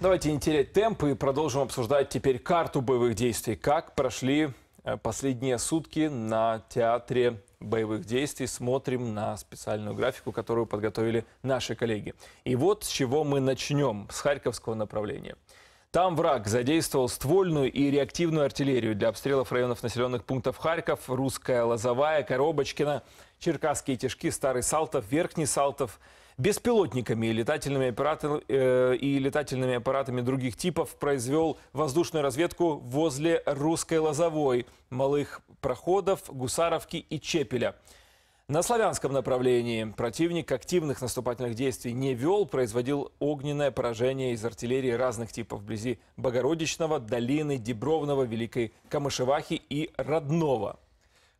Давайте не терять темп и продолжим обсуждать теперь карту боевых действий. Как прошли э, последние сутки на театре боевых действий. Смотрим на специальную графику, которую подготовили наши коллеги. И вот с чего мы начнем. С харьковского направления. Там враг задействовал ствольную и реактивную артиллерию для обстрелов районов населенных пунктов Харьков, Русская, Лозовая, Коробочкина, Черкасские Тишки, Старый Салтов, Верхний Салтов – беспилотниками и летательными, аппаратами, э, и летательными аппаратами других типов произвел воздушную разведку возле Русской Лозовой, Малых Проходов, Гусаровки и Чепеля. На славянском направлении противник активных наступательных действий не вел, производил огненное поражение из артиллерии разных типов вблизи Богородичного, Долины, Дебровного, Великой Камышевахи и Родного.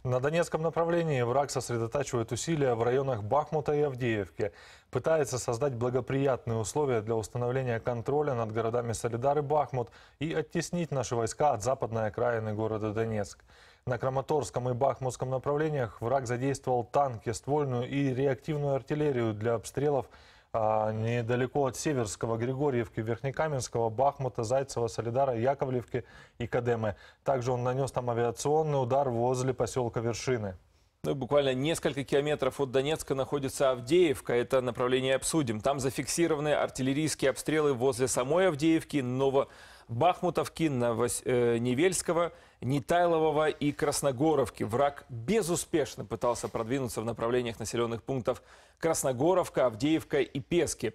На Донецком направлении враг сосредотачивает усилия в районах Бахмута и Авдеевки. Пытается создать благоприятные условия для установления контроля над городами Солидар и Бахмут и оттеснить наши войска от западной окраины города Донецк. На Краматорском и Бахмутском направлениях враг задействовал танки, ствольную и реактивную артиллерию для обстрелов а, недалеко от Северского, Григорьевки, Верхнекаменского, Бахмута, Зайцева, Солидара, Яковлевки и Кадемы. Также он нанес там авиационный удар возле поселка Вершины. Ну, буквально несколько километров от Донецка находится Авдеевка. Это направление обсудим. Там зафиксированы артиллерийские обстрелы возле самой Авдеевки, Ново... Бахмутовкина, э, Невельского, Нетайлового и Красногоровки. Враг безуспешно пытался продвинуться в направлениях населенных пунктов Красногоровка, Авдеевка и Пески.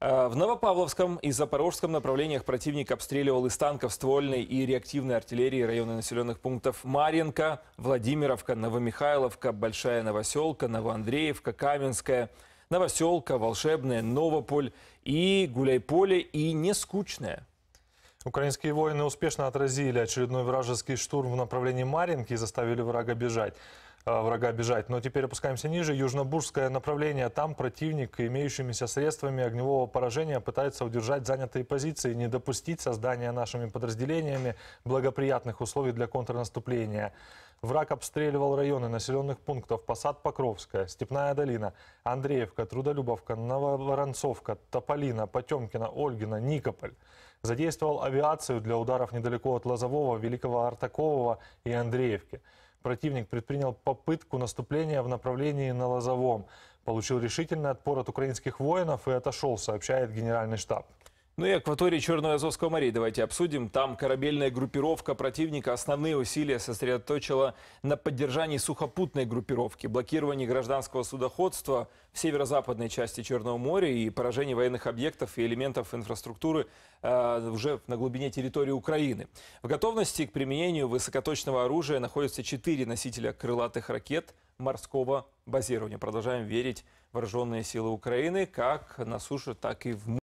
Э, в Новопавловском и Запорожском направлениях противник обстреливал из танков, ствольной и реактивной артиллерии районы населенных пунктов Марьинка, Владимировка, Новомихайловка, Большая Новоселка, Новоандреевка, Каменская, Новоселка, Волшебная, Новополь и Гуляйполе и Нескучная. Украинские воины успешно отразили очередной вражеский штурм в направлении Маринки и заставили врага бежать. Э, врага бежать. Но теперь опускаемся ниже. Южнобурское направление. Там противник имеющимися средствами огневого поражения пытается удержать занятые позиции, не допустить создания нашими подразделениями благоприятных условий для контрнаступления. Враг обстреливал районы населенных пунктов Посад Покровская, Степная долина, Андреевка, Трудолюбовка, Нововоронцовка, Тополина, Потемкина, Ольгина, Никополь задействовал авиацию для ударов недалеко от Лозового, Великого Артакового и Андреевки. Противник предпринял попытку наступления в направлении на Лозовом. Получил решительный отпор от украинских воинов и отошел, сообщает генеральный штаб. Ну и акватории Черного Азовского моря давайте обсудим. Там корабельная группировка противника основные усилия сосредоточила на поддержании сухопутной группировки, блокировании гражданского судоходства в северо-западной части Черного моря и поражении военных объектов и элементов инфраструктуры э, уже на глубине территории Украины. В готовности к применению высокоточного оружия находятся четыре носителя крылатых ракет морского базирования. Продолжаем верить в вооруженные силы Украины как на суше, так и в море.